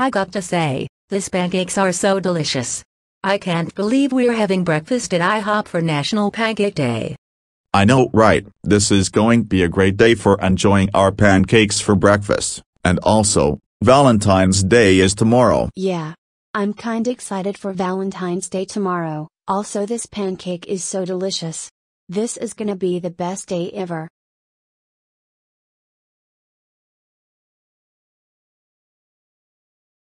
I got to say, these pancakes are so delicious. I can't believe we're having breakfast at IHOP for National Pancake Day. I know, right? This is going to be a great day for enjoying our pancakes for breakfast. And also, Valentine's Day is tomorrow. Yeah. I'm kind excited for Valentine's Day tomorrow. Also, this pancake is so delicious. This is gonna be the best day ever.